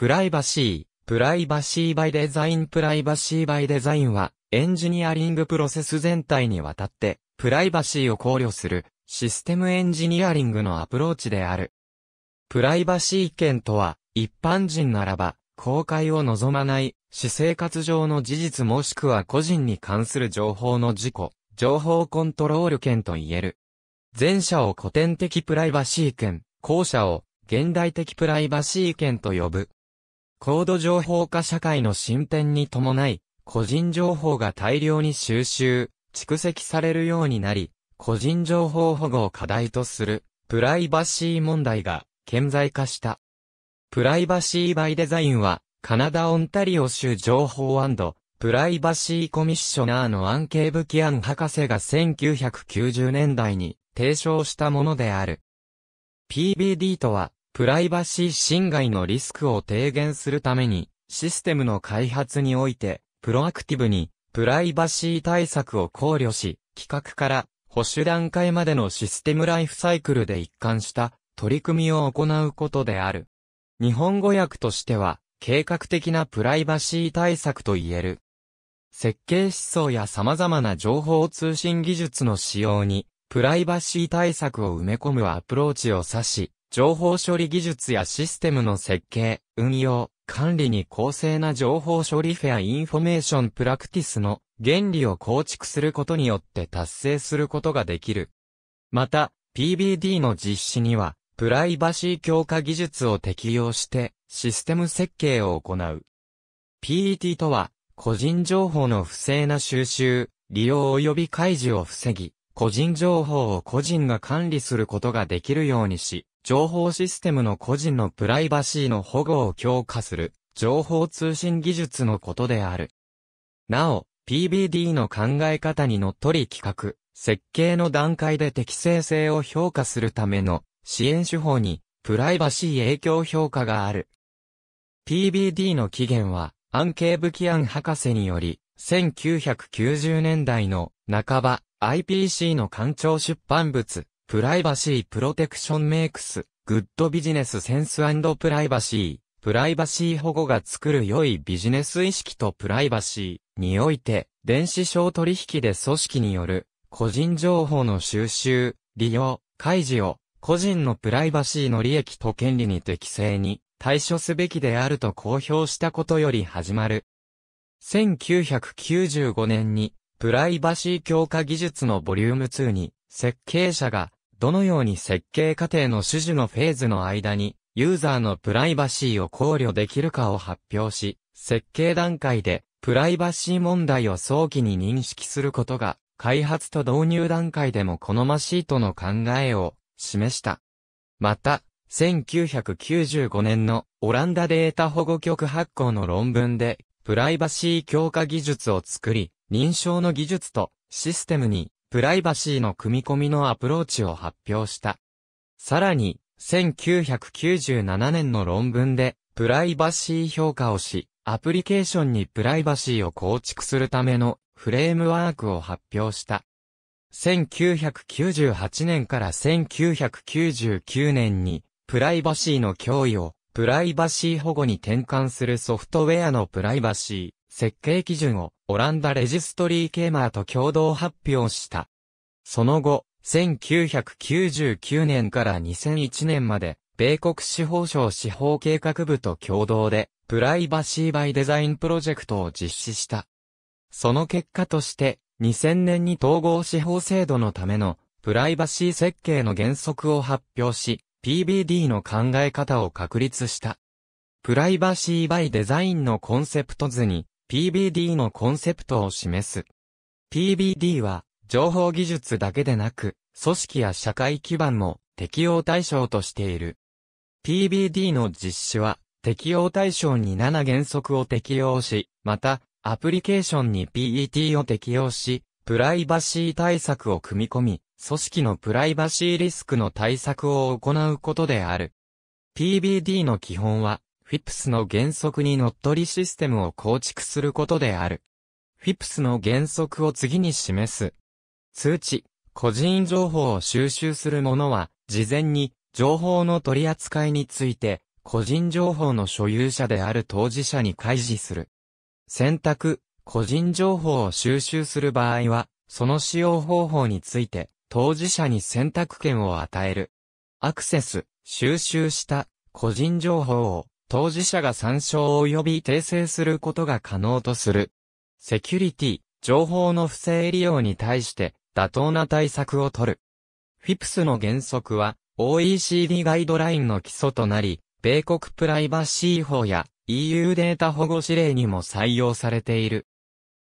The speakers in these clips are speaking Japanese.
プライバシー、プライバシーバイデザインプライバシーバイデザインは、エンジニアリングプロセス全体にわたって、プライバシーを考慮する、システムエンジニアリングのアプローチである。プライバシー権とは、一般人ならば、公開を望まない、私生活上の事実もしくは個人に関する情報の事故、情報コントロール権と言える。前者を古典的プライバシー権、後者を現代的プライバシー権と呼ぶ。高度情報化社会の進展に伴い、個人情報が大量に収集、蓄積されるようになり、個人情報保護を課題とする、プライバシー問題が、顕在化した。プライバシーバイデザインは、カナダ・オンタリオ州情報プライバシーコミッショナーのアンケーブ・キアン博士が1990年代に提唱したものである。PBD とは、プライバシー侵害のリスクを低減するために、システムの開発において、プロアクティブに、プライバシー対策を考慮し、企画から保守段階までのシステムライフサイクルで一貫した取り組みを行うことである。日本語訳としては、計画的なプライバシー対策と言える。設計思想や様々な情報通信技術の使用に、プライバシー対策を埋め込むアプローチを指し、情報処理技術やシステムの設計、運用、管理に公正な情報処理フェアインフォメーションプラクティスの原理を構築することによって達成することができる。また、PBD の実施には、プライバシー強化技術を適用して、システム設計を行う。PET とは、個人情報の不正な収集、利用及び開示を防ぎ、個人情報を個人が管理することができるようにし、情報システムの個人のプライバシーの保護を強化する、情報通信技術のことである。なお、PBD の考え方にのっとり企画、設計の段階で適正性を評価するための支援手法にプライバシー影響評価がある。PBD の起源は、アンケーブキアン博士により、1990年代の半ば、IPC の官庁出版物、プライバシープロテクションメイクス、グッドビジネスセンスプライバシー、プライバシー保護が作る良いビジネス意識とプライバシーにおいて、電子商取引で組織による個人情報の収集、利用、開示を個人のプライバシーの利益と権利に適正に対処すべきであると公表したことより始まる。1995年にプライバシー強化技術のボリューム2に設計者がどのように設計過程の種々のフェーズの間に、ユーザーのプライバシーを考慮できるかを発表し、設計段階で、プライバシー問題を早期に認識することが、開発と導入段階でも好ましいとの考えを示した。また、1995年のオランダデータ保護局発行の論文で、プライバシー強化技術を作り、認証の技術とシステムにプライバシーの組み込みのアプローチを発表した。さらに、1997年の論文で、プライバシー評価をし、アプリケーションにプライバシーを構築するためのフレームワークを発表した。1998年から1999年に、プライバシーの脅威を、プライバシー保護に転換するソフトウェアのプライバシー、設計基準をオランダレジストリーケーマーと共同発表した。その後、1999年から2001年まで、米国司法省司法計画部と共同で、プライバシーバイデザインプロジェクトを実施した。その結果として、2000年に統合司法制度のための、プライバシー設計の原則を発表し、PBD の考え方を確立した。プライバシーバイデザインのコンセプト図に、PBD のコンセプトを示す。PBD は、情報技術だけでなく、組織や社会基盤も適用対象としている。PBD の実施は、適用対象に7原則を適用し、また、アプリケーションに PET を適用し、プライバシー対策を組み込み、組織のプライバシーリスクの対策を行うことである。PBD の基本は、フィプスの原則にのっとりシステムを構築することである。フィプスの原則を次に示す。通知、個人情報を収集する者は、事前に情報の取り扱いについて、個人情報の所有者である当事者に開示する。選択、個人情報を収集する場合は、その使用方法について、当事者に選択権を与える。アクセス、収集した個人情報を当事者が参照及び訂正することが可能とする。セキュリティ、情報の不正利用に対して妥当な対策を取る。FIPS の原則は OECD ガイドラインの基礎となり、米国プライバシー法や EU データ保護指令にも採用されている。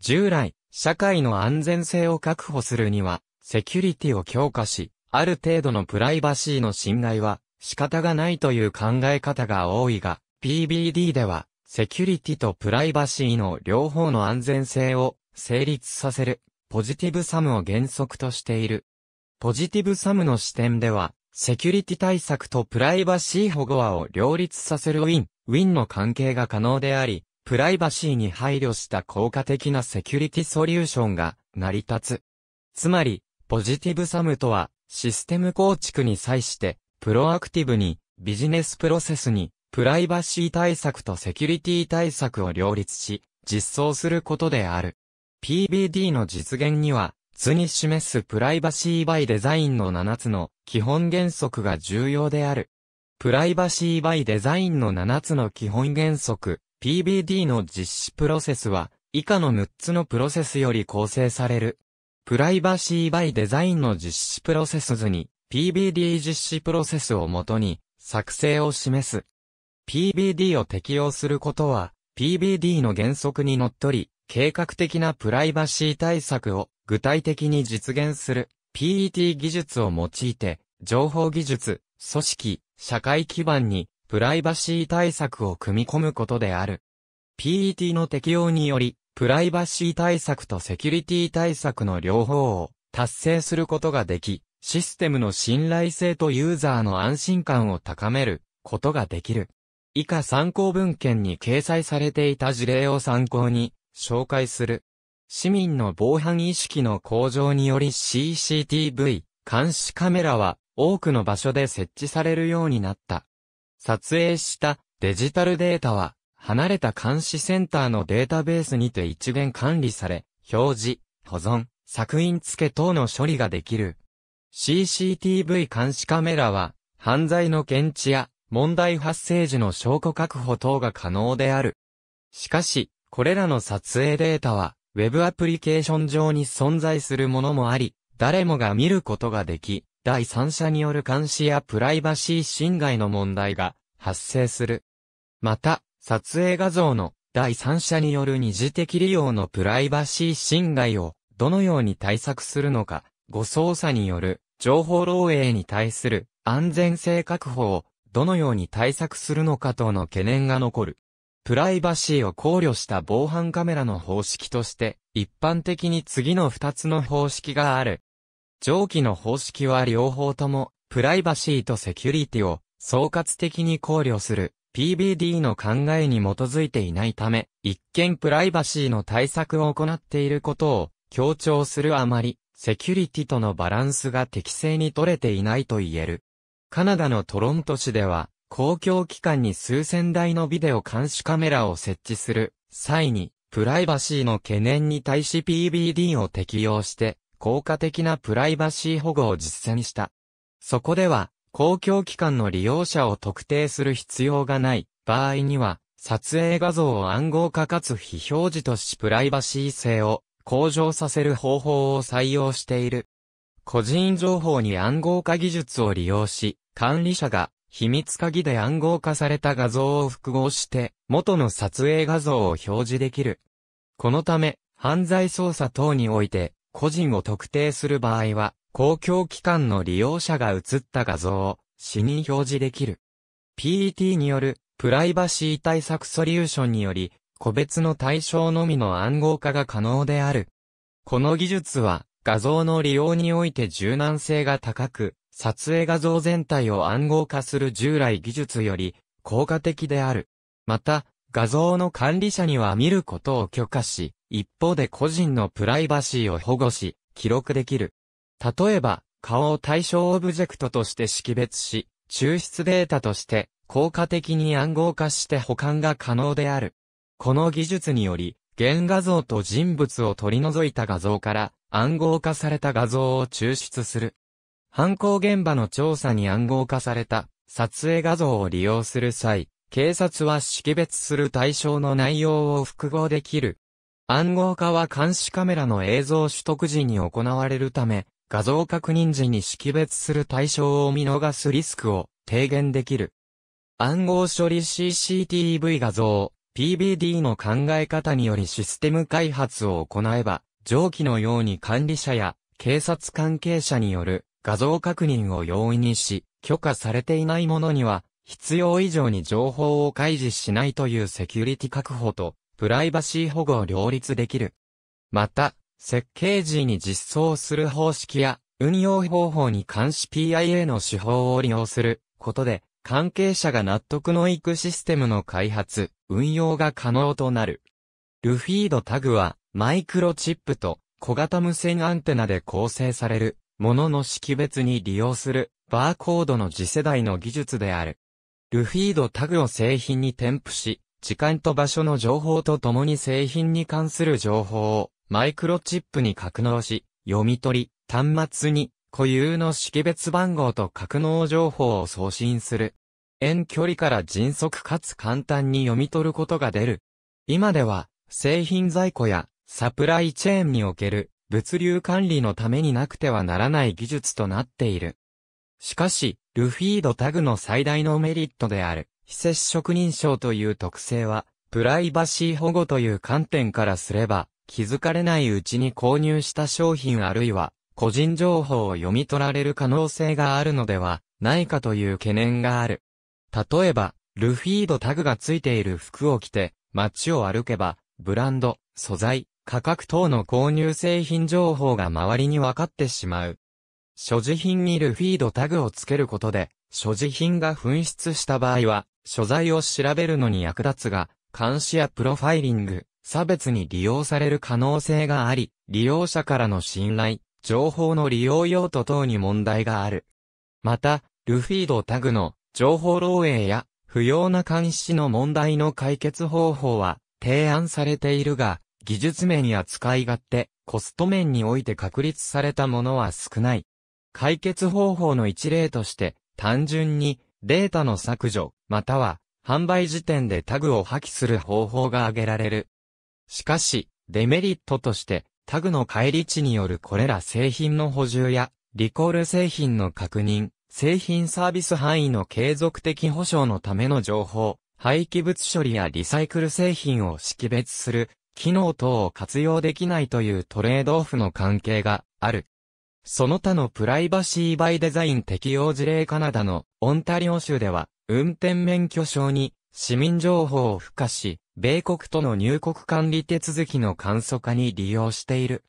従来、社会の安全性を確保するには、セキュリティを強化し、ある程度のプライバシーの侵害は仕方がないという考え方が多いが、PBD では、セキュリティとプライバシーの両方の安全性を成立させる、ポジティブサムを原則としている。ポジティブサムの視点では、セキュリティ対策とプライバシー保護和を両立させるウィン、ウィンの関係が可能であり、プライバシーに配慮した効果的なセキュリティソリューションが成り立つ。つまり、ポジティブサムとは、システム構築に際して、プロアクティブに、ビジネスプロセスに、プライバシー対策とセキュリティ対策を両立し、実装することである。PBD の実現には、図に示すプライバシーバイデザインの7つの基本原則が重要である。プライバシーバイデザインの7つの基本原則、PBD の実施プロセスは、以下の6つのプロセスより構成される。プライバシーバイデザインの実施プロセス図に、PBD 実施プロセスをもとに、作成を示す。PBD を適用することは、PBD の原則にのっとり、計画的なプライバシー対策を具体的に実現する PET 技術を用いて、情報技術、組織、社会基盤にプライバシー対策を組み込むことである。PET の適用により、プライバシー対策とセキュリティ対策の両方を達成することができ、システムの信頼性とユーザーの安心感を高めることができる。以下参考文献に掲載されていた事例を参考に紹介する。市民の防犯意識の向上により CCTV、監視カメラは多くの場所で設置されるようになった。撮影したデジタルデータは離れた監視センターのデータベースにて一元管理され、表示、保存、作品付け等の処理ができる。CCTV 監視カメラは犯罪の検知や問題発生時の証拠確保等が可能である。しかし、これらの撮影データは、Web アプリケーション上に存在するものもあり、誰もが見ることができ、第三者による監視やプライバシー侵害の問題が発生する。また、撮影画像の第三者による二次的利用のプライバシー侵害をどのように対策するのか、誤操作による情報漏洩に対する安全性確保をどのように対策するのか等の懸念が残る。プライバシーを考慮した防犯カメラの方式として、一般的に次の二つの方式がある。上記の方式は両方とも、プライバシーとセキュリティを総括的に考慮する PBD の考えに基づいていないため、一見プライバシーの対策を行っていることを強調するあまり、セキュリティとのバランスが適正に取れていないと言える。カナダのトロント市では、公共機関に数千台のビデオ監視カメラを設置する際に、プライバシーの懸念に対し PBD を適用して、効果的なプライバシー保護を実践した。そこでは、公共機関の利用者を特定する必要がない場合には、撮影画像を暗号化かつ非表示としプライバシー性を向上させる方法を採用している。個人情報に暗号化技術を利用し、管理者が秘密鍵で暗号化された画像を複合して、元の撮影画像を表示できる。このため、犯罪捜査等において、個人を特定する場合は、公共機関の利用者が写った画像を、死に表示できる。PET による、プライバシー対策ソリューションにより、個別の対象のみの暗号化が可能である。この技術は、画像の利用において柔軟性が高く、撮影画像全体を暗号化する従来技術より効果的である。また、画像の管理者には見ることを許可し、一方で個人のプライバシーを保護し、記録できる。例えば、顔を対象オブジェクトとして識別し、抽出データとして効果的に暗号化して保管が可能である。この技術により、原画像と人物を取り除いた画像から暗号化された画像を抽出する。犯行現場の調査に暗号化された撮影画像を利用する際、警察は識別する対象の内容を複合できる。暗号化は監視カメラの映像取得時に行われるため、画像確認時に識別する対象を見逃すリスクを低減できる。暗号処理 CCTV 画像、PBD の考え方によりシステム開発を行えば、上記のように管理者や警察関係者による画像確認を容易にし、許可されていないものには、必要以上に情報を開示しないというセキュリティ確保と、プライバシー保護を両立できる。また、設計時に実装する方式や、運用方法に監視 PIA の手法を利用することで、関係者が納得のいくシステムの開発、運用が可能となる。ルフィードタグは、マイクロチップと小型無線アンテナで構成される、ものの識別に利用する、バーコードの次世代の技術である。ルフィードタグを製品に添付し、時間と場所の情報とともに製品に関する情報を、マイクロチップに格納し、読み取り、端末に固有の識別番号と格納情報を送信する遠距離から迅速かつ簡単に読み取ることが出る。今では、製品在庫やサプライチェーンにおける物流管理のためになくてはならない技術となっている。しかし、ルフィードタグの最大のメリットである、非接触認証という特性は、プライバシー保護という観点からすれば、気づかれないうちに購入した商品あるいは、個人情報を読み取られる可能性があるのではないかという懸念がある。例えば、ルフィードタグがついている服を着て、街を歩けば、ブランド、素材、価格等の購入製品情報が周りに分かってしまう。所持品にルフィードタグをつけることで、所持品が紛失した場合は、所在を調べるのに役立つが、監視やプロファイリング、差別に利用される可能性があり、利用者からの信頼、情報の利用用途等に問題がある。また、ルフィードタグの情報漏洩や不要な監視の問題の解決方法は提案されているが、技術面や使い勝手、コスト面において確立されたものは少ない。解決方法の一例として、単純にデータの削除、または販売時点でタグを破棄する方法が挙げられる。しかし、デメリットとして、タグの返り値によるこれら製品の補充や、リコール製品の確認、製品サービス範囲の継続的保障のための情報、廃棄物処理やリサイクル製品を識別する、機能等を活用できないというトレードオフの関係がある。その他のプライバシーバイデザイン適用事例カナダのオンタリオ州では、運転免許証に市民情報を付加し、米国との入国管理手続きの簡素化に利用している。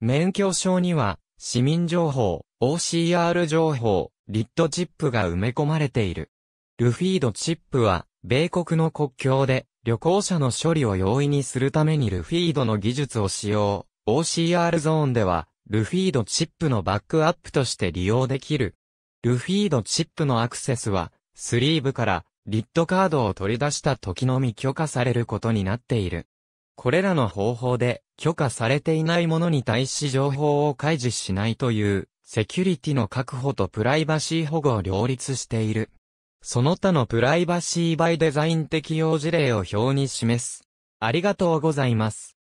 免許証には、市民情報、OCR 情報、リッドチップが埋め込まれている。ルフィードチップは、米国の国境で、旅行者の処理を容易にするためにルフィードの技術を使用。OCR ゾーンでは、ルフィードチップのバックアップとして利用できる。ルフィードチップのアクセスは、スリーブから、リッドカードを取り出した時のみ許可されることになっている。これらの方法で許可されていないものに対し情報を開示しないというセキュリティの確保とプライバシー保護を両立している。その他のプライバシーバイデザイン適用事例を表に示す。ありがとうございます。